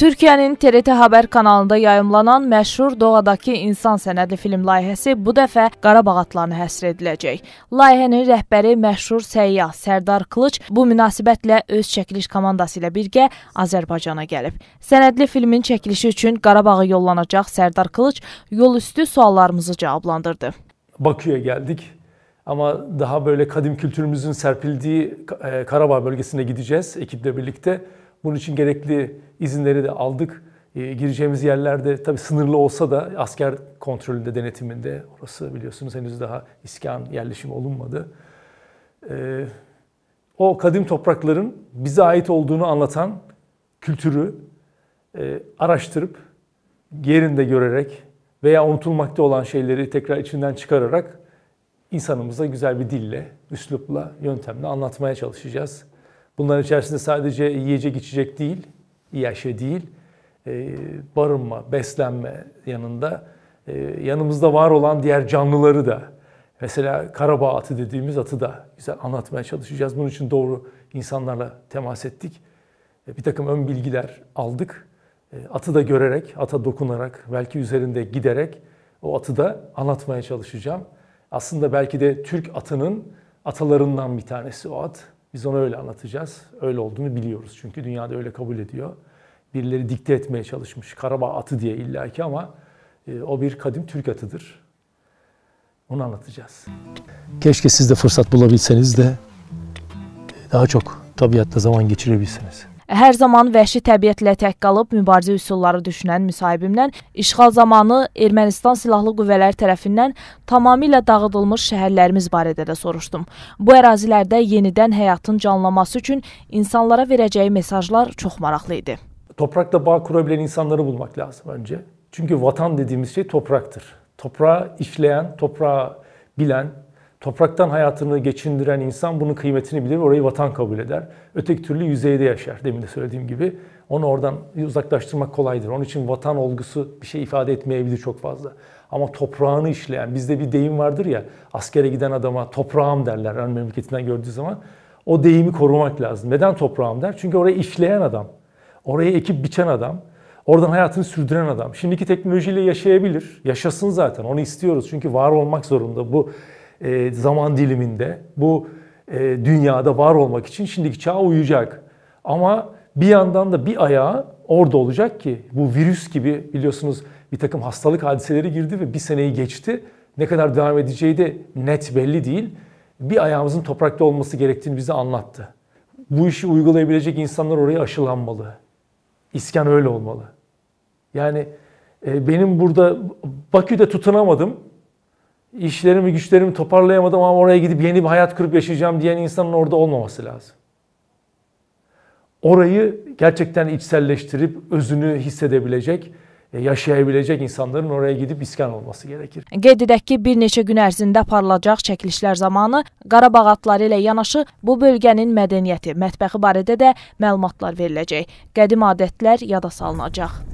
Türkiyənin TRT Xəbər kanalında yayımlanan məşhur Doğadakı insan sənədli film layihəsi bu dəfə Qarabağ atlarına həsr ediləcək. Layihənin rəhbəri məşhur səyyah Sərdar Kılıç bu münasibətlə öz çəkiliş komandası ilə birgə Azərbaycana gəlib. Sənədli filmin çəkilişi üçün Qarabağa yollanacaq Sərdar Kılıç yol üstü suallarımızı cavablandırdı. Bakıya gəldik. Ama daha böyle kadim kültürümüzün serpildiği e, Karabağ bölgesine gideceğiz ekiple birlikte. Bunun için gerekli izinleri de aldık. Ee, gireceğimiz yerlerde tabii sınırlı olsa da asker kontrolünde, denetiminde orası biliyorsunuz henüz daha iskan yerleşim olunmadı. Ee, o kadim toprakların bize ait olduğunu anlatan kültürü e, araştırıp yerinde görerek veya unutulmakta olan şeyleri tekrar içinden çıkararak insanımıza güzel bir dille, üslupla, yöntemle anlatmaya çalışacağız. Bunların içerisinde sadece yiyecek içecek değil, yaşa değil, e, barınma, beslenme yanında e, yanımızda var olan diğer canlıları da mesela karabağ atı dediğimiz atı da güzel anlatmaya çalışacağız. Bunun için doğru insanlarla temas ettik. E, bir takım ön bilgiler aldık. Atı da görerek, ata dokunarak, belki üzerinde giderek o atı da anlatmaya çalışacağım. Aslında belki de Türk atının atalarından bir tanesi o at. Biz ona öyle anlatacağız. Öyle olduğunu biliyoruz çünkü dünyada öyle kabul ediyor. Birileri dikte etmeye çalışmış. Karabağ atı diye illaki ama e, o bir kadim Türk atıdır. Onu anlatacağız. Keşke siz de fırsat bulabilseniz de e, daha çok tabiatta zaman geçirebilseniz. Hər zaman vəhşi təbiətlə tək qalıb mübarizə üsulları düşünən müsahibimdən işğal zamanı Ermənistan silahlı qüvvələri tərəfindən tamamilə dağıdılmış şəhərlərimiz barədə də soruşdum. Bu ərazilərdə yenidən həyatın canlanması üçün insanlara verəcəyi mesajlar çox maraqlı idi. Toprakla bağ kura bilən insanları bulmaq lazım öncə. Çünki vatan dediğimiz şey topraktır. Toprağı işleyen, toprağı bilen, Topraktan hayatını geçindiren insan bunun kıymetini bilir, orayı vatan kabul eder. Öteki türlü yüzeyde yaşar, demin de söylediğim gibi. Onu oradan uzaklaştırmak kolaydır. Onun için vatan olgusu bir şey ifade etmeyebilir çok fazla. Ama toprağını işleyen, bizde bir deyim vardır ya, askere giden adama toprağım derler yani memleketinden gördüğü zaman. O deyimi korumak lazım. Neden toprağım der? Çünkü orayı işleyen adam, orayı ekip biçen adam, Oradan hayatını sürdüren adam. Şimdiki teknolojiyle yaşayabilir. Yaşasın zaten. Onu istiyoruz. Çünkü var olmak zorunda. Bu e, zaman diliminde bu e, dünyada var olmak için şimdiki çağa uyacak. Ama bir yandan da bir ayağı orada olacak ki bu virüs gibi biliyorsunuz bir takım hastalık hadiseleri girdi ve bir seneyi geçti. Ne kadar devam edeceği de net belli değil. Bir ayağımızın toprakta olması gerektiğini bize anlattı. Bu işi uygulayabilecek insanlar oraya aşılanmalı. İskan öyle olmalı. Yani e, benim burada Bakü'de tutunamadım işlerimi güçlerimi toparlayamadım ama oraya gidip yeni bir hayat kurup yaşayacağım diyen insanın orada olmaması lazım. Orayı gerçekten içselleştirip özünü hissedebilecek, e, yaşayabilecek insanların oraya gidip iskan olması gerekir. Qeyd edək ki, bir neçə gün ərzində aparılacaq çəkilişlər zamanı Qarabağ atları ilə yanaşı bu bölgənin mədəniyyəti, mətbəxi barədə də məlumatlar veriləcək. Qədim adətlər yada salınacaq.